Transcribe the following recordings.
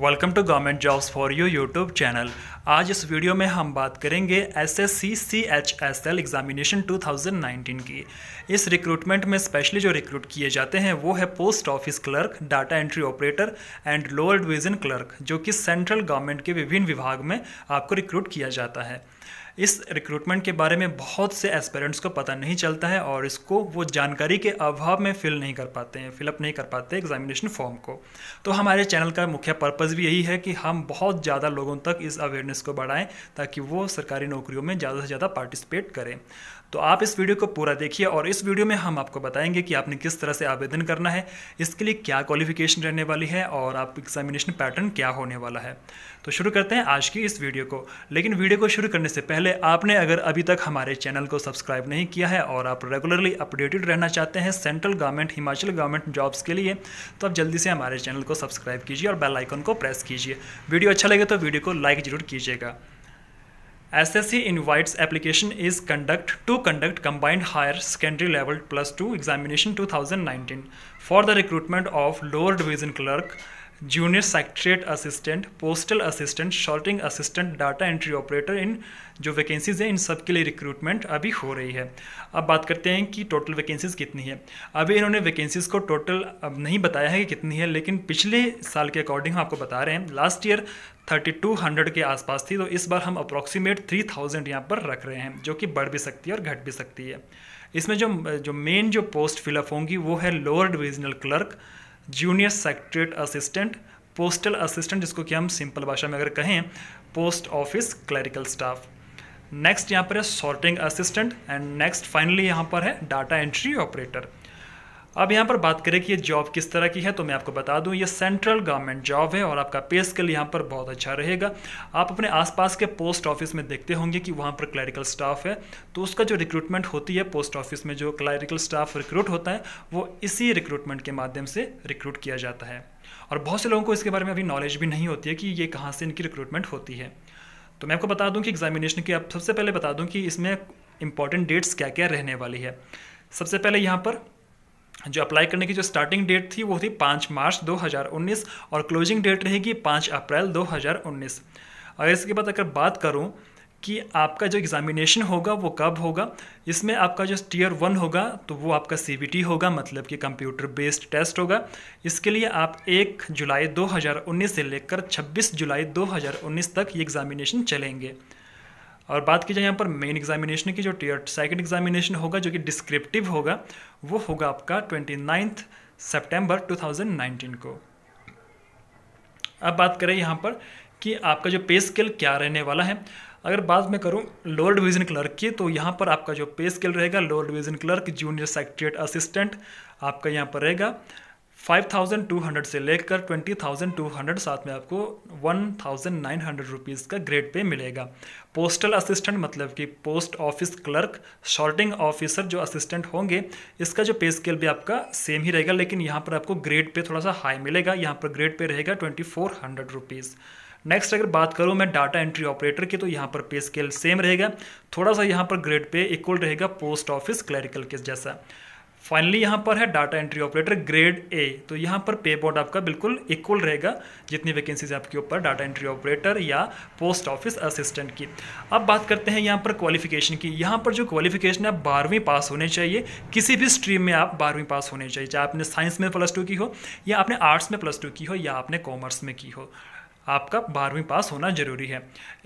welcome to government jobs for you YouTube channel आज इस वीडियो में हम बात करेंगे S S C C H S L examination nineteen की इस रिक्रूटमेंट में स्पेशली जो रिक्रूट किए जाते हैं वो है post office clerk data entry operator and lower division clerk जो कि सेंट्रल गवर्नमेंट के विभिन्न विभाग में आपको रिक्रूट किया जाता है इस रिक्रूटमेंट के बारे में बहुत से एस्पेरेंट्स को पता नहीं चलता है और इसको वो जानकारी के अभाव में फिल नहीं कर पाते हैं फिलअप नहीं कर पाते एग्जामिनेशन फॉर्म को तो हमारे चैनल का मुख्य पर्पज़ भी यही है कि हम बहुत ज़्यादा लोगों तक इस अवेयरनेस को बढ़ाएं ताकि वो सरकारी नौकरियों में ज़्यादा से ज़्यादा पार्टिसिपेट करें तो आप इस वीडियो को पूरा देखिए और इस वीडियो में हम आपको बताएंगे कि आपने किस तरह से आवेदन करना है इसके लिए क्या क्वालिफिकेशन रहने वाली है और आप एग्जामिनेशन पैटर्न क्या होने वाला है तो शुरू करते हैं आज की इस वीडियो को लेकिन वीडियो को शुरू करने से पहले पहले आपने अगर अभी तक हमारे चैनल को सब्सक्राइब नहीं किया है और आप रेगुलरली अपडेटेड रहना चाहते हैं central government Himachal government jobs के लिए तो आप जल्दी से हमारे चैनल को सब्सक्राइब कीजिए और बेल आइकन को प्रेस कीजिए वीडियो अच्छा लगे तो वीडियो को लाइक जरूर कीजिएगा application is conduct to conduct combined higher secondary level plus two examination two thousand nineteen for the recruitment of lower division clerk junior secretariat assistant postal assistant sorting assistant data entry operator इन जो vacancies हैं इन सब के लिए recruitment अभी हो रही है अब बात करते हैं कि टोटल वैकेंसीज़ कितनी है अभी इन्होंने वैकेंसीज़ को टोटल अब नहीं बताया है कि कितनी है लेकिन पिछले साल के अकॉर्डिंग हम आपको बता रहे हैं लास्ट ईयर 3200 के आसपास थी तो इस बार हम अप्रॉक्सीमेट 3000 थाउजेंड यहाँ पर रख रहे हैं जो कि बढ़ भी सकती है और घट भी सकती है इसमें जो जो मेन जो पोस्ट फिलअप होंगी वो है lower divisional clerk junior secretariat assistant postal assistant जिसको कि हम सिंपल भाषा में अगर कहें post office clerical staff next यहाँ पर है sorting assistant and next finally यहाँ पर है डाटा एंट्री ऑपरेटर अब यहाँ पर बात करें कि ये जॉब किस तरह की है तो मैं आपको बता दूँ ये सेंट्रल गवर्नमेंट जॉब है और आपका पे स्किल यहाँ पर बहुत अच्छा रहेगा आप अपने आसपास के पोस्ट ऑफिस में देखते होंगे कि वहाँ पर क्लैरिकल स्टाफ है तो उसका जो रिक्रूटमेंट होती है पोस्ट ऑफिस में जो क्लैरिकल स्टाफ रिक्रूट होता है वो इसी रिक्रूटमेंट के माध्यम से रिक्रूट किया जाता है और बहुत से लोगों को इसके बारे में अभी नॉलेज भी नहीं होती है कि ये कहाँ से इनकी रिक्रूटमेंट होती है तो मैं आपको बता दूँ कि एग्जामिनेशन की आप सबसे पहले बता दूँ कि इसमें इंपॉर्टेंट डेट्स क्या क्या रहने वाली है सबसे पहले यहाँ पर जो अप्लाई करने की जो स्टार्टिंग डेट थी वो थी पाँच मार्च 2019 और क्लोजिंग डेट रहेगी पाँच अप्रैल 2019 और इसके बाद अगर बात करूँ कि आपका जो एग्ज़ामिनेशन होगा वो कब होगा इसमें आपका जो टीयर वन होगा तो वो आपका सी होगा मतलब कि कंप्यूटर बेस्ड टेस्ट होगा इसके लिए आप 1 जुलाई 2019 से लेकर 26 जुलाई 2019 तक ये एग्ज़ामिनेशन चलेंगे और बात की जाए यहाँ पर मेन एग्जामिनेशन की जो टीयर सेकेंड एग्जामिनेशन होगा जो कि डिस्क्रिप्टिव होगा वो होगा आपका ट्वेंटी नाइन्थ सेप्टेम्बर 2019 को अब बात करें यहाँ पर कि आपका जो पे स्केल क्या रहने वाला है अगर बात मैं करूँ लोअर डिवीज़न क्लर्क की तो यहाँ पर आपका जो पे स्केल रहेगा lower division clerk junior secretariat assistant आपका यहाँ पर रहेगा 5200 से लेकर 20200 साथ में आपको 1900 रुपीस का ग्रेड पे मिलेगा पोस्टल असिस्टेंट मतलब कि post office clerk sorting officer जो असिस्टेंट होंगे इसका जो पे स्केल भी आपका सेम ही रहेगा लेकिन यहाँ पर आपको ग्रेड पे थोड़ा सा हाई मिलेगा यहाँ पर ग्रेड पे रहेगा 2400 रुपीज़ नेक्स्ट अगर बात करूँ मैं डाटा एंट्री ऑपरेटर की तो यहाँ पर पे स्केल सेम रहेगा थोड़ा सा यहाँ पर ग्रेड पे इक्वल रहेगा पोस्ट ऑफिस क्लरिकल के जैसा फाइनली यहाँ पर है data entry operator grade A तो यहाँ पर पे बोर्ड आपका बिल्कुल इक्वल रहेगा जितनी वैकेंसीज आपके ऊपर डाटा एंट्री ऑपरेटर या पोस्ट ऑफिस असिस्टेंट की अब बात करते हैं यहाँ पर क्वालिफिकेशन की यहाँ पर जो क्वालिफिकेशन है बारहवीं पास होने चाहिए किसी भी स्ट्रीम में आप बारहवीं पास होने चाहिए चाहे आपने साइंस में प्लस टू की हो या आपने आर्ट्स में प्लस टू की हो या आपने कॉमर्स में की हो आपका बारहवीं पास होना जरूरी है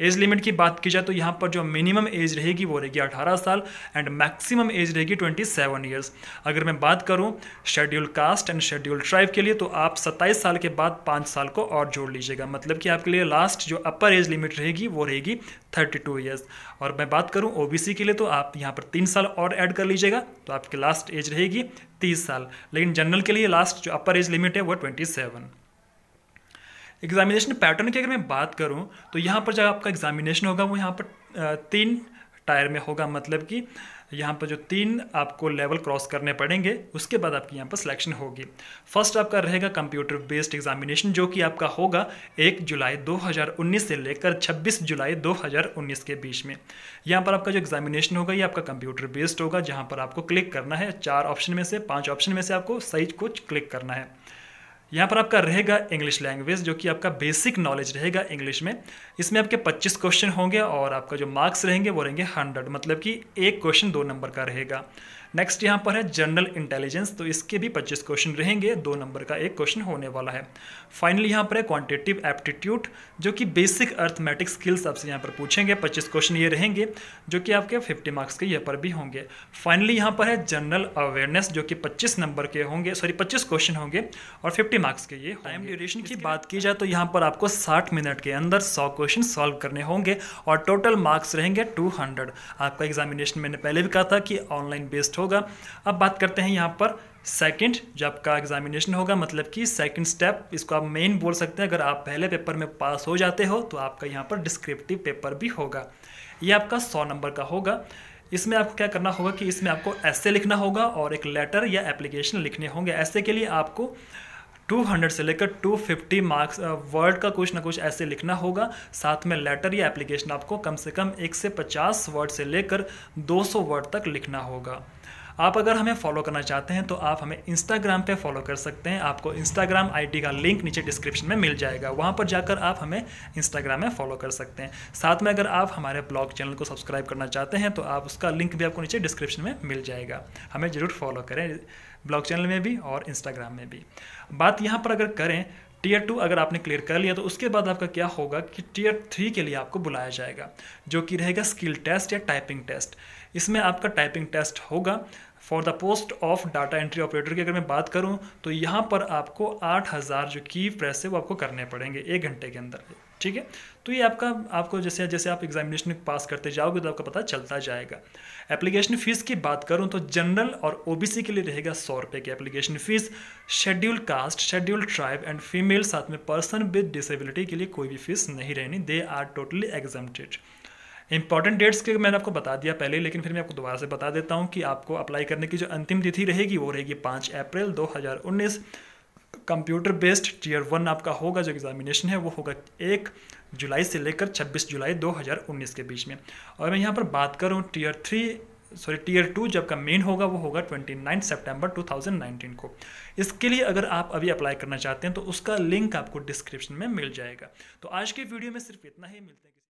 एज लिमिट की बात की जाए तो यहाँ पर जो मिनिमम एज रहेगी वो रहेगी 18 साल एंड मैक्सिमम एज रहेगी 27 इयर्स अगर मैं बात करूँ schedule caste and schedule tribe के लिए तो आप 27 साल के बाद पाँच साल को और जोड़ लीजिएगा मतलब कि आपके लिए लास्ट जो अपर एज लिमिट रहेगी वो रहेगी थर्टी टू और मैं बात करूँ ओ के लिए तो आप यहाँ पर तीन साल और ऐड कर लीजिएगा तो आपकी लास्ट एज रहेगी तीस साल लेकिन जनरल के लिए लास्ट जो अपर एज लिमिट है वो ट्वेंटी सेवन एग्जामिनेशन पैटर्न की अगर मैं बात करूँ तो यहाँ पर जो आपका एग्जामिनेशन होगा वो यहाँ पर तीन टायर में होगा मतलब कि यहाँ पर जो तीन आपको लेवल क्रॉस करने पड़ेंगे उसके बाद आपकी यहाँ पर सिलेक्शन होगी फर्स्ट आपका रहेगा कंप्यूटर बेस्ड एग्जामिनेशन जो कि आपका होगा 1 जुलाई 2019 से लेकर 26 जुलाई 2019 के बीच में यहाँ पर आपका जो एग्जामिनेशन होगा ये आपका कंप्यूटर बेस्ड होगा जहाँ पर आपको क्लिक करना है चार ऑप्शन में से पाँच ऑप्शन में से आपको सही कुछ क्लिक करना है यहाँ पर आपका रहेगा इंग्लिश लैंग्वेज जो कि आपका बेसिक नॉलेज रहेगा इंग्लिश में इसमें आपके 25 क्वेश्चन होंगे और आपका जो मार्क्स रहेंगे वो रहेंगे 100 मतलब कि एक क्वेश्चन दो नंबर का रहेगा नेक्स्ट यहाँ पर है जनरल इंटेलिजेंस तो इसके भी 25 क्वेश्चन रहेंगे दो नंबर का एक क्वेश्चन होने वाला है फाइनली यहाँ पर है क्वांटिटेटिव एप्टीट्यूड जो कि बेसिक अर्थमेटिक स्किल्स आपसे यहाँ पर पूछेंगे 25 क्वेश्चन ये रहेंगे जो कि आपके 50 मार्क्स के यहाँ पर भी होंगे फाइनली यहाँ पर है जनरल अवेयरनेस जो कि पच्चीस नंबर के होंगे सॉरी पच्चीस क्वेश्चन होंगे और फिफ्टी मार्क्स के ये टाइम ड्यूरेशन की बात की जाए तो यहाँ पर आपको साठ मिनट के अंदर सौ क्वेश्चन सॉल्व करने होंगे और टोटल मार्क्स रहेंगे टू आपका एग्जामिनेशन मैंने पहले भी कहा था कि ऑनलाइन बेस्ड टेस्ट होगा अब बात करते हैं यहाँ पर सेकंड जो आपका एग्जामिनेशन होगा मतलब कि सेकंड स्टेप इसको आप मेन बोल सकते हैं अगर आप पहले पेपर में पास हो जाते हो तो आपका यहाँ पर डिस्क्रिप्टिव पेपर भी होगा ये आपका सौ नंबर का होगा इसमें आपको क्या करना होगा कि इसमें आपको ऐसे लिखना होगा और एक लेटर या एप्लीकेशन लिखने होंगे ऐसे के लिए आपको 200 से लेकर 250 मार्क्स वर्ड का कुछ ना कुछ ऐसे लिखना होगा साथ में लेटर या एप्लीकेशन आपको कम से कम एक से पचास वर्ड से लेकर 200 वर्ड तक लिखना होगा आप अगर हमें फॉलो करना चाहते हैं तो आप हमें इंस्टाग्राम पे फॉलो कर सकते हैं आपको इंस्टाग्राम आईडी का लिंक नीचे डिस्क्रिप्शन में मिल जाएगा वहाँ पर जाकर आप हमें इंस्टाग्राम में फॉलो कर सकते हैं साथ में अगर आप हमारे ब्लॉग चैनल को सब्सक्राइब करना चाहते हैं तो आप उसका लिंक भी आपको नीचे डिस्क्रिप्शन में मिल जाएगा हमें ज़रूर फॉलो करें ब्लॉग चैनल में भी और इंस्टाग्राम में भी बात यहाँ पर अगर करें टीयर टू अगर आपने क्लियर कर लिया तो उसके बाद आपका क्या होगा कि टीयर थ्री के लिए आपको बुलाया जाएगा जो कि रहेगा स्किल टेस्ट या टाइपिंग टेस्ट इसमें आपका टाइपिंग टेस्ट होगा for the post of data entry operator की अगर मैं बात करूं तो यहाँ पर आपको 8000 जो की प्रेस है वो आपको करने पड़ेंगे एक घंटे के अंदर ठीक है तो ये आपका आपको जैसे जैसे आप एग्जामिनेशन पास करते जाओगे तो आपका पता चलता जाएगा एप्लीकेशन फ़ीस की बात करूं तो जनरल और ओबीसी के लिए रहेगा सौ रुपये की application fees schedule caste schedule tribe and female साथ में पर्सन विद डिसेबिलिटी के लिए कोई भी फीस नहीं रहनी they are totally exempted important dates के मैंने आपको बता दिया पहले लेकिन फिर मैं आपको दोबारा से बता देता हूँ कि आपको अप्लाई करने की जो अंतिम तिथि रहेगी वो रहेगी पाँच अप्रैल दो हज़ार उन्नीस कंप्यूटर बेस्ड टीयर वन आपका होगा जो एग्जामिनेशन है वो होगा एक जुलाई से लेकर 26 जुलाई 2019 के बीच में और मैं यहाँ पर बात करूँ tier three sorry tier two जब का मेन होगा वो होगा 29 सितंबर 2019 को इसके लिए अगर आप अभी अप्लाई करना चाहते हैं तो उसका लिंक आपको डिस्क्रिप्शन में मिल जाएगा तो आज के वीडियो में सिर्फ इतना ही मिलते हैं